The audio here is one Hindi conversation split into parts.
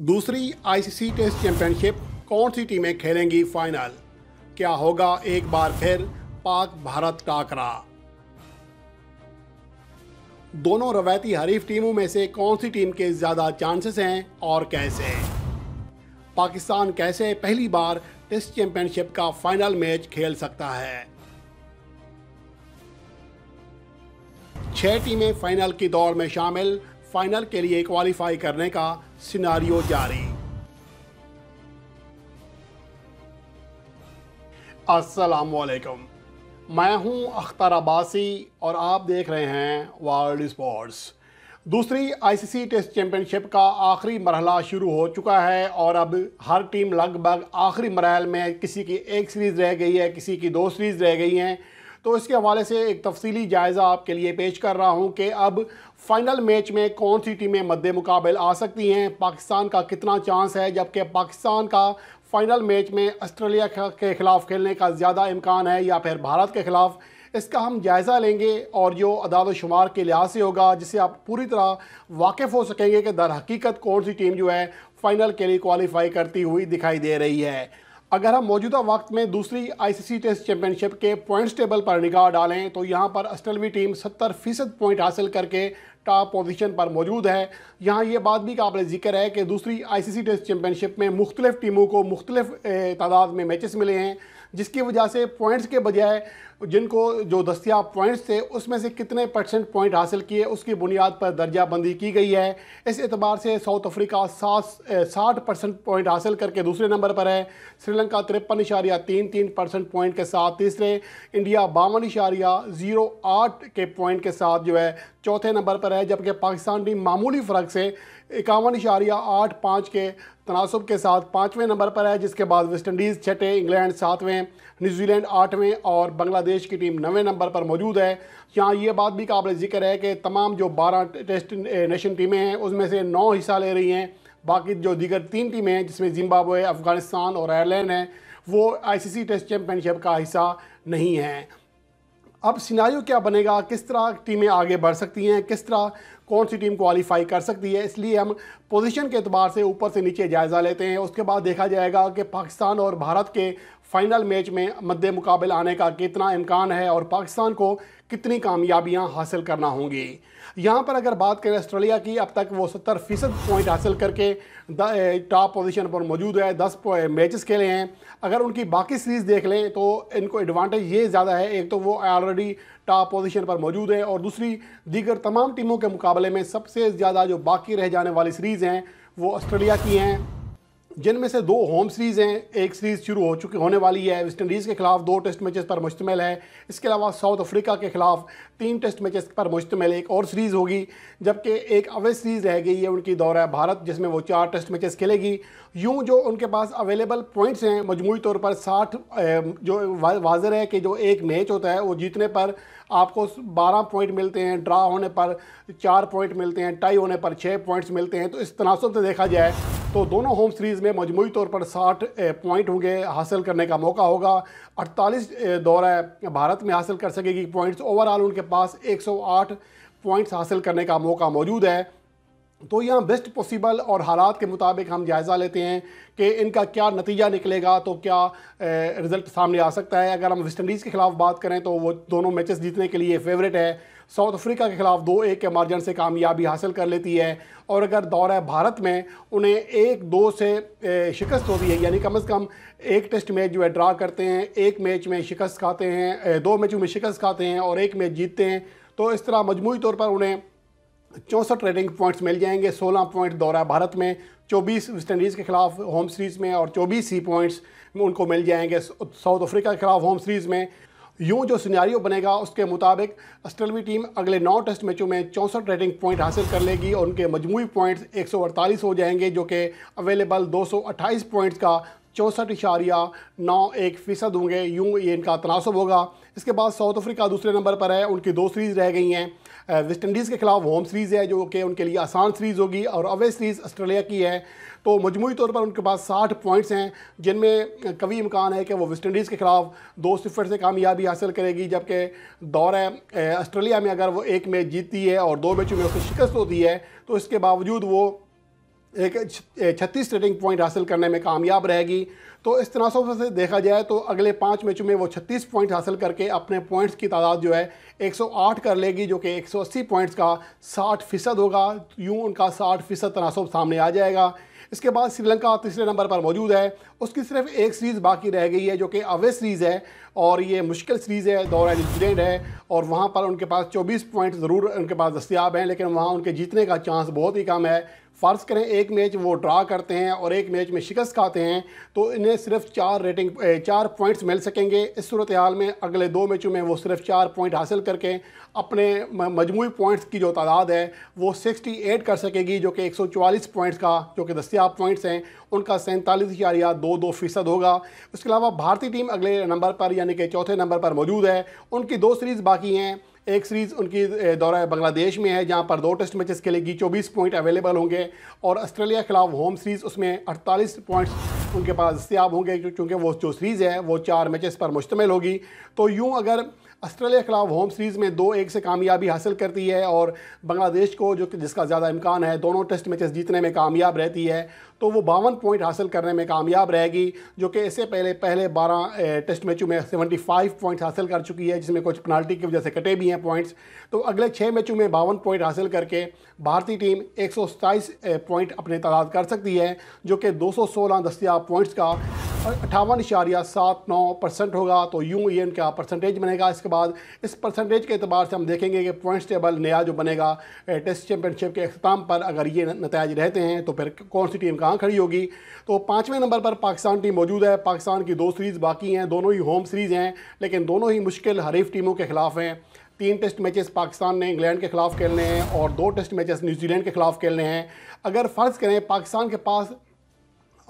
दूसरी आईसीसी टेस्ट चैंपियनशिप कौन सी टीमें खेलेंगी फाइनल क्या होगा एक बार फिर पाक भारत टाकरा दोनों रवायती हरीफ टीमों में से कौन सी टीम के ज़्यादा चांसेस हैं और कैसे पाकिस्तान कैसे पहली बार टेस्ट चैंपियनशिप का फाइनल मैच खेल सकता है छह टीमें फाइनल की दौड़ में शामिल फाइनल के लिए क्वालिफाई करने का सिनारियो जारी वालेकुम मैं हूं अख्तर अब्बासी और आप देख रहे हैं वर्ल्ड स्पोर्ट्स दूसरी आईसीसी टेस्ट चैंपियनशिप का आखिरी मरहला शुरू हो चुका है और अब हर टीम लगभग आखिरी मरहल में किसी की एक सीरीज़ रह गई है किसी की दो सीरीज़ रह गई हैं तो इसके हवाले से एक तफसीली जायज़ा आपके लिए पेश कर रहा हूँ कि अब फ़ाइनल मैच में कौन सी टीमें मद्दे मुकाबल आ सकती हैं पाकिस्तान का कितना चांस है जबकि पाकिस्तान का फ़ाइनल मैच में ऑस्ट्रेलिया के ख़िलाफ़ खेलने का ज़्यादा इम्कान है या फिर भारत के ख़िलाफ़ इसका हम जायज़ा लेंगे और जो अदाद शुमार के लिहाज से होगा जिससे आप पूरी तरह वाकिफ़ हो सकेंगे कि दर हकीकत कौन सी टीम जो है फ़ाइनल के लिए क्वालिफाई करती हुई दिखाई दे रही है अगर हम मौजूदा वक्त में दूसरी आईसीसी टेस्ट चैंपियनशिप के पॉइंट्स टेबल पर निगाह डालें तो यहाँ पर अस्टलवी टीम सत्तर फीसद पॉइंट हासिल करके टॉप पोजीशन पर मौजूद है यहाँ ये बात भी काबिल जिक्र है कि दूसरी आईसीसी टेस्ट चैम्पियनशिप में मुख्तलिफ टीमों को मुख्तलिफ तादाद में मैचेस मिले हैं जिसकी वजह से पॉइंट्स के बजाय जिनको जो दस्तियाब पॉइंट्स थे उसमें से कितने परसेंट पॉइंट हासिल किए उसकी बुनियाद पर दर्जा बंदी की गई है इस एतबार से साउथ अफ्रीका सात साठ परसेंट पॉइंट हासिल करके दूसरे नंबर पर है श्रीलंका तिरपन इशारिया तीन तीन परसेंट पॉइंट के साथ तीसरे इंडिया बावन इशारिया ज़ीरो आठ के पॉइंट के साथ जो है चौथे नंबर पर है जबकि पाकिस्तान टीम मामूली फ़र्क से इक्यावन इशारिया आठ पाँच के तनासब के साथ पाँचवें नंबर पर है जिसके बाद वेस्ट इंडीज़ छठे इंग्लैंड सातवें न्यूजीलैंड आठवें और बांग्लादेश की टीम नवें नंबर पर मौजूद है यहाँ ये बात भी काबिल जिक्र है कि तमाम जो बारह टेस्ट नेशन टीमें हैं उसमें से नौ हिस्सा ले रही हैं बाकी जो दीगर तीन टीमें हैं जिसमें जिम्बाब्वे अफ़गानिस्तान और आयरलैंड हैं वो सी टेस्ट चैम्पियनशिप का हिस्सा नहीं है अब सिनारियों क्या बनेगा किस तरह टीमें आगे बढ़ सकती हैं किस तरह कौन सी टीम क्वालिफाई कर सकती है इसलिए हम पोजीशन के अतबार से ऊपर से नीचे जायज़ा लेते हैं उसके बाद देखा जाएगा कि पाकिस्तान और भारत के फाइनल मैच में मद्दे मुकाबल आने का कितना इम्कान है और पाकिस्तान को कितनी कामयाबियां हासिल करना होंगी यहाँ पर अगर बात करें ऑस्ट्रेलिया की अब तक वो सत्तर फ़ीसद पॉइंट हासिल करके टॉप पोजीशन पर मौजूद है दस मैचेस खेले हैं अगर उनकी बाकी सीरीज़ देख लें तो इनको एडवांटेज ये ज़्यादा है एक तो वो ऑलरेडी टॉप पोजीशन पर मौजूद है और दूसरी दीगर तमाम टीमों के मुकाबले मुकाबले में सबसे ज़्यादा जो बाकी रह जाने वाली सीरीज़ हैं वो ऑस्ट्रेलिया की हैं जिनमें से दो होम सीरीज़ हैं एक सीरीज़ शुरू हो चुकी होने वाली है वेस्ट इंडीज़ के खिलाफ दो टेस्ट मैचेस पर मुश्तमल है इसके अलावा साउथ अफ्रीका के खिलाफ तीन टेस्ट मैचेस पर मुश्तमल एक और सीरीज़ होगी जबकि एक अवे सीरीज़ रह गई है उनकी दौरा भारत जिसमें वो चार टेस्ट मैचेस खेलेगी यूँ जो उनके पास अवेलेबल पॉइंट्स हैं मजमू तौर पर साठ जो वाजर है कि जो एक मैच होता है वो जीतने पर आपको बारह पॉइंट मिलते हैं ड्रा होने पर चार पॉइंट मिलते हैं टाई होने पर छः पॉइंट्स मिलते हैं तो इस तनासब से देखा जाए तो दोनों होम सीरीज़ में मजमू तौर पर साठ पॉइंट होंगे हासिल करने का मौका होगा अड़तालीस दौरा भारत में हासिल कर सकेगी पॉइंट्स ओवरऑल उनके पास एक सौ आठ पॉइंट्स हासिल करने का मौका मौजूद है तो यहाँ बेस्ट पॉसिबल और हालात के मुताबिक हम जायज़ा लेते हैं कि इनका क्या नतीजा निकलेगा तो क्या रिज़ल्ट सामने आ सकता है अगर हम वेस्ट इंडीज़ के ख़िलाफ़ बात करें तो वो दोनों मैचेस जीतने के लिए फेवरेट है साउथ अफ्रीका के खिलाफ दो एक के मार्जन से कामयाबी हासिल कर लेती है और अगर दौरा भारत में उन्हें एक दो से शिकस्त होती है यानी कम अज़ कम एक टेस्ट मैच जो है ड्रा करते हैं एक मैच में शिकस्त खाते हैं दो मैचों में शिकस्त खाते हैं और एक मैच जीतते हैं तो इस तरह मजमू तौर पर उन्हें चौंसठ रेटिंग पॉइंट्स मिल जाएंगे 16 पॉइंट दौरा भारत में 24 इंडीज़ के खिलाफ होम सीरीज़ में और 24 ही पॉइंट्स उनको मिल जाएंगे साउथ अफ्रीका के खिलाफ होम सीरीज़ में यूं जो सिनारियो बनेगा उसके मुताबिक ऑस्ट्रेलवी टीम अगले नौ टेस्ट मैचों में चौंसठ रेटिंग पॉइंट हासिल कर लेगी और उनके मजमू पॉइंट्स एक हो जाएंगे जो कि अवेलेबल दो पॉइंट्स का चौंसठ इशारिया नौ एक फ़ीसद होंगे यूँ ये इनका तनासब होगा इसके बाद साउथ अफ्रीका दूसरे नंबर पर है उनकी दो सीरीज़ रह गई हैं वेस्ट इंडीज़ के खिलाफ होम सीरीज़ है जो कि उनके लिए आसान सीरीज़ होगी और अवे सीरीज़ ऑस्ट्रेलिया की है तो मजमू तौर पर उनके पास साठ पॉइंट्स हैं जिनमें कवी इम्कान है कि वो वेस्ट इंडीज़ के खिलाफ दो सिफर से कामयाबी हासिल करेगी जबकि दौरे ऑस्ट्रेलिया में अगर वो एक मैच जीतती है और दो मैचों में उसकी शिकस्त होती है तो इसके बावजूद वो एक छत्तीस रेटिंग पॉइंट हासिल करने में कामयाब रहेगी तो इस तनासब से देखा जाए तो अगले पाँच मैचों में वो छत्तीस पॉइंट हासिल करके अपने पॉइंट्स की तादाद जो है 108 कर लेगी जो कि 180 पॉइंट्स का 60 फ़ीसद होगा यूँ उनका 60 फ़ीसद तनासब सामने आ जाएगा इसके बाद श्रीलंका तीसरे नंबर पर मौजूद है उसकी सिर्फ एक सीरीज़ बाकी रह गई है जो कि अवे सीरीज़ है और ये मुश्किल सीरीज़ है दौरा न्यूजीलैंड है और वहाँ पर उनके पास चौबीस पॉइंट ज़रूर उनके पास दस्तियाब हैं लेकिन वहाँ उनके जीतने का चांस बहुत ही कम है फ़र्ज़ करें एक मैच वो ड्रा करते हैं और एक मैच में शिकस्त खाते हैं तो इन्हें सिर्फ चार रेटिंग चार पॉइंट्स मिल सकेंगे इस सूरत हाल में अगले दो मैचों में वो सिर्फ चार पॉइंट हासिल करके अपने मजमू पॉइंट्स की जो तादाद है वो सिक्सटी एट कर सकेगी जो कि एक सौ चवालीस पॉइंट्स का जो कि दस्तियाब पॉइंट्स हैं उनका सैंतालीस इशारिया दो दो फ़ीसद होगा उसके अलावा भारतीय टीम अगले नंबर पर यानी कि चौथे नंबर पर मौजूद है उनकी दो सीरीज़ बाकी हैं एक सीरीज़ उनकी दौरा बांग्लादेश में है जहाँ पर दो टेस्ट मैचेस खेलेगी चौबीस पॉइंट अवेलेबल होंगे और ऑस्ट्रेलिया खिलाफ होम सीरीज़ उसमें अड़तालीस पॉइंट्स उनके पास दस्तियाब होंगे क्योंकि वो जो सीरीज़ है वो चार मैचेस पर मुश्तमिल होगी तो यूँ अगर ऑस्ट्रेलिया के खिलाफ होम सीरीज़ में दो एक से कामयाबी हासिल करती है और बांग्लादेश को जो कि जिसका ज़्यादा इम्कान है दोनों टेस्ट मैचेस जीतने में कामयाब रहती है तो वो बावन पॉइंट हासिल करने में कामयाब रहेगी जो कि इससे पहले पहले बारह टेस्ट मैचों में सेवेंटी फाइव पॉइंट्स हासिल कर चुकी है जिसमें कुछ पेनाल्टी की वजह से कटे भी हैं पॉइंट्स तो अगले छः मैचों में बावन पॉइंट हासिल करके भारतीय टीम एक पॉइंट अपने तादाद कर सकती है जो कि दो सौ सोलह पॉइंट्स का अट्ठावन इशारिया सात नौ परसेंट होगा तो यू ई एन का परसेंटेज बनेगा इसके बाद इस परसेंटेज के अतबार से हम देखेंगे कि पॉइंट्स टेबल नया जो बनेगा टेस्ट चैम्पियनशिप के अख्ताम पर अगर ये नतज रहते हैं तो फिर कौन सी टीम कहाँ खड़ी होगी तो पाँचवें नंबर पर पाकिस्तान टीम मौजूद है पाकिस्तान की दो सीरीज़ बाकी हैं दोनों ही होम सीरीज़ हैं लेकिन दोनों ही मुश्किल हरीफ टीमों के ख़िलाफ़ हैं तीन टेस्ट मैचेस पाकिस्तान ने इंग्लैंड के खिलाफ खेलने हैं और दो टेस्ट मैचेस न्यूजीलैंड के खिलाफ खेलने हैं अगर फ़र्ज़ करें पाकिस्तान के पास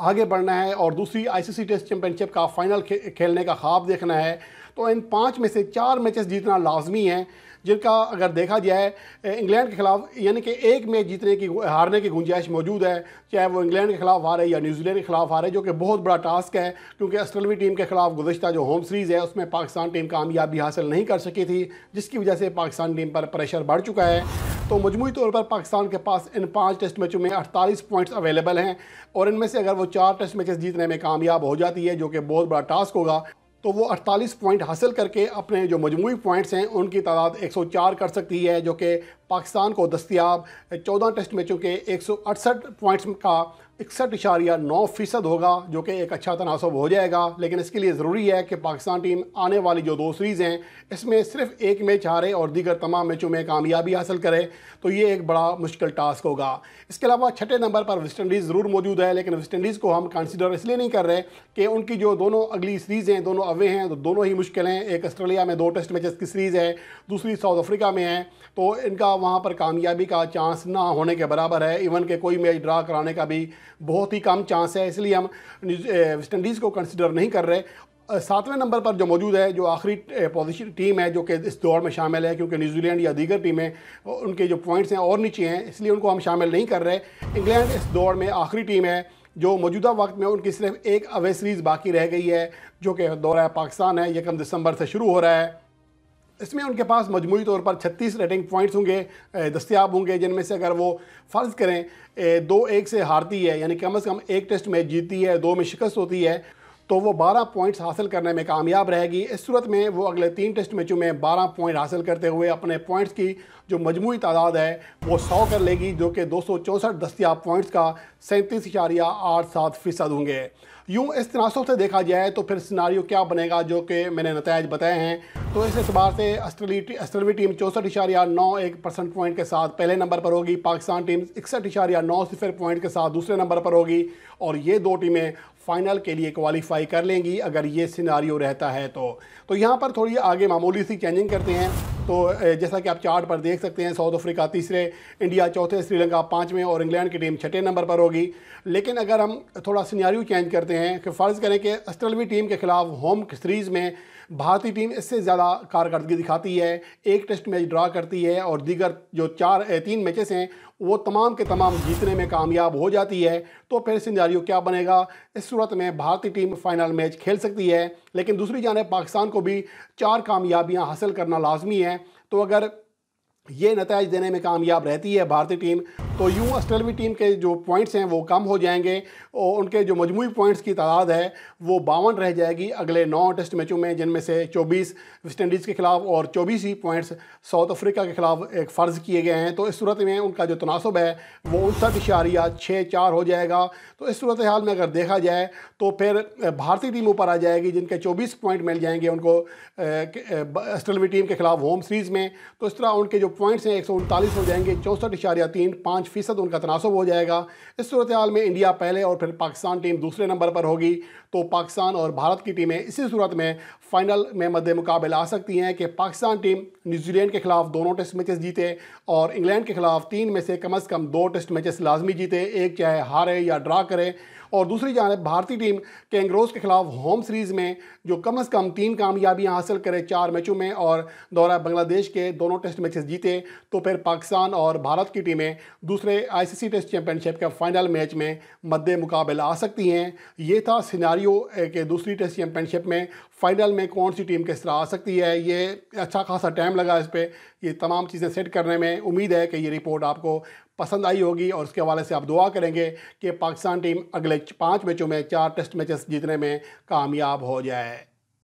आगे बढ़ना है और दूसरी आईसीसी टेस्ट चैंपियनशिप का फाइनल खे, खेलने का ख्वाब देखना है तो इन पाँच में से चार मैचेस जीतना लाजमी है जिनका अगर देखा जाए इंग्लैंड के खिलाफ यानी कि एक मैच जीतने की हारने की गुंजाइश मौजूद है चाहे वो इंग्लैंड के खिलाफ हारे या न्यूजीलैंड के खिलाफ हारे जो कि बहुत बड़ा टास्क है क्योंकि ऑस्ट्रेलवी टीम के खिलाफ गुजशत जो होम सीरीज़ है उसमें पाकिस्तान टीम कामयाबी हासिल नहीं कर सकी थी जिसकी वजह से पाकिस्तान टीम पर प्रेशर बढ़ चुका है तो मजमू तौर पर पाकिस्तान के पास इन पाँच टेस्ट मैचों में अड़तालीस पॉइंट्स अवेलेबल हैं और इनमें से अगर वो चार टेस्ट मैचेस जीतने में कामयाब हो जाती है जो कि बहुत बड़ा टास्क होगा तो वो 48 पॉइंट हासिल करके अपने जो मजमू पॉइंट्स हैं उनकी तादाद 104 कर सकती है जो कि पाकिस्तान को दस्तियाब 14 टेस्ट मैचों के एक पॉइंट्स का इकसठ इशारिया नौ फीसद होगा जो कि एक अच्छा तनासब हो जाएगा लेकिन इसके लिए ज़रूरी है कि पाकिस्तान टीम आने वाली जो दो सीरीज़ हैं इसमें सिर्फ एक मैच हारे और दीगर तमाम मैचों में कामयाबी हासिल करे तो ये एक बड़ा मुश्किल टास्क होगा इसके अलावा छठे नंबर पर वेस्ट इंडीज़ ज़रूर मौजूद है लेकिन वेस्ट इंडीज़ को हम कंसिडर इसलिए नहीं कर रहे कि उनकी जो दोनों अगली सीरीज़ हैं दोनों अवे हैं तो दोनों ही मुश्किल हैं एक आस्ट्रेलिया में दो टेस्ट मैचेस की सीरीज़ है दूसरी साउथ अफ्रीका में है तो इनका वहाँ पर कामयाबी का चांस ना होने के बराबर है इवन के कोई मैच ड्रा कराने का भी बहुत ही कम चांस है इसलिए हम वेस्ट इंडीज़ को कंसिडर नहीं कर रहे सातवें नंबर पर जो मौजूद है जो आखिरी पोजिशन टीम है जो कि इस दौर में शामिल है क्योंकि न्यूजीलैंड या दीगर टीमें उनके जो पॉइंट्स हैं और नीचे हैं इसलिए उनको हम शामिल नहीं कर रहे इंग्लैंड इस दौड़ में आखिरी टीम है जो मौजूदा वक्त में उनकी सिर्फ एक अवे सीरीज़ बाकी रह गई है जो कि दौरा पाकिस्तान है यकम दिसंबर से शुरू हो रहा है इसमें उनके पास मजमू तौर पर 36 रेटिंग पॉइंट्स होंगे दस्तियाब होंगे जिनमें से अगर वो फ़र्ज़ करें दो एक से हारती है यानी कम अज़ कम एक टेस्ट मैच जीती है दो में शिकस्त होती है तो वो 12 पॉइंट्स हासिल करने में कामयाब रहेगी इस सूरत में वो अगले तीन टेस्ट मैचों में 12 पॉइंट हासिल करते हुए अपने पॉइंट्स की जो मजमू तादाद है वो 100 कर लेगी जो कि दो सौ चौंसठ दस्तियाब पॉइंट्स का सैंतीस इशारिया आठ सात फ़ीसद होंगे यूँ इस तनासब से देखा जाए तो फिर सिनारियो क्या बनेगा जो कि मैंने नतज बताए हैं तो इस एतबार से ऑस्ट्रेली टीम चौंसठ इशारिया नौ एक परसेंट पॉइंट के साथ पहले नंबर पर होगी पाकिस्तान टीम इकसठ इशारिया नौ सिफर पॉइंट के साथ दूसरे नंबर पर होगी और ये दो टीमें फाइनल के लिए क्वालिफाई कर लेंगी अगर ये सिनारियो रहता है तो, तो यहाँ पर थोड़ी आगे मामूली सी चेंजिंग करते हैं तो जैसा कि आप चार्ट पर देख सकते हैं साउथ अफ्रीका तीसरे इंडिया चौथे श्रीलंका पाँचवें और इंग्लैंड की टीम छठे नंबर पर होगी लेकिन अगर हम थोड़ा सीनारी चेंज करते हैं कि फ़र्ज़ करें कि ऑस्ट्रेलवी टीम के ख़िलाफ़ होम सीरीज़ में भारतीय टीम इससे ज़्यादा कारकर्दगी दिखाती है एक टेस्ट मैच ड्रा करती है और दीगर जो चार तीन मैचेस हैं वो तमाम के तमाम जीतने में कामयाब हो जाती है तो फिर सिंधारियों क्या बनेगा इस सूरत में भारतीय टीम फाइनल मैच खेल सकती है लेकिन दूसरी जानब पाकिस्तान को भी चार कामयाबियाँ हासिल करना लाजमी है तो अगर ये नतज देने में कामयाब रहती है भारतीय टीम तो यूँ ऑस्ट्रेलवी टीम के जो पॉइंट्स हैं वो कम हो जाएंगे और उनके जो मजमू पॉइंट्स की तादाद है वो बावन रह जाएगी अगले नौ टेस्ट मैचों में जिनमें से चौबीस वेस्ट इंडीज़ के खिलाफ और चौबीस ही पॉइंट्स साउथ अफ्रीका के खिलाफ एक फ़र्ज़ किए गए हैं तो इस सूरत में उनका जो तनासब है वो उनसठ इशारिया छः चार हो जाएगा तो इस सूरत हाल में अगर देखा जाए तो फिर भारतीय टीम ऊपर आ जाएगी जिनके चौबीस पॉइंट मिल जाएंगे उनको ऑस्ट्रेलवी टीम के खिलाफ होम सीरीज़ में तो इस तरह उनके जो पॉइंट्स हैं एक हो जाएंगे चौंसठ इशारिया तीन पाँच फ़ीसद उनका तनासब हो जाएगा इस सूरत हाल में इंडिया पहले और फिर पाकिस्तान टीम दूसरे नंबर पर होगी तो पाकिस्तान और भारत की टीमें इसी सूरत में फ़ाइनल में मद मुकाबला आ सकती हैं कि पाकिस्तान टीम न्यूजीलैंड के खिलाफ दोनों टेस्ट मैचेस जीते और इंग्लैंड के खिलाफ तीन में से कम अज़ कम दो टेस्ट मैचेस लाजमी जीते एक चाहे हारे या ड्रा करें और दूसरी जानब भारतीय टीम कैंगरोज के खिलाफ होम सीरीज़ में जो कम अज़ कम तीन कामयाबियाँ हासिल करे चार मैचों में और दौरा बांग्लादेश के दोनों टेस्ट मैचेस जीते तो फिर पाकिस्तान और भारत की टीमें दूसरे आईसीसी टेस्ट चैंपियनशिप के फाइनल मैच में मद्द मुकाबले आ सकती हैं ये था सिनारियो के दूसरी टेस्ट चैंपियनशिप में फ़ाइनल में कौन सी टीम किस तरह आ सकती है ये अच्छा खासा टाइम लगा इस पर ये तमाम चीज़ें सेट करने में उम्मीद है कि ये रिपोर्ट आपको पसंद आई होगी और उसके हवाले से आप दुआ करेंगे कि पाकिस्तान टीम अगले पाँच मैचों में चार टेस्ट मैचेस जीतने में कामयाब हो जाए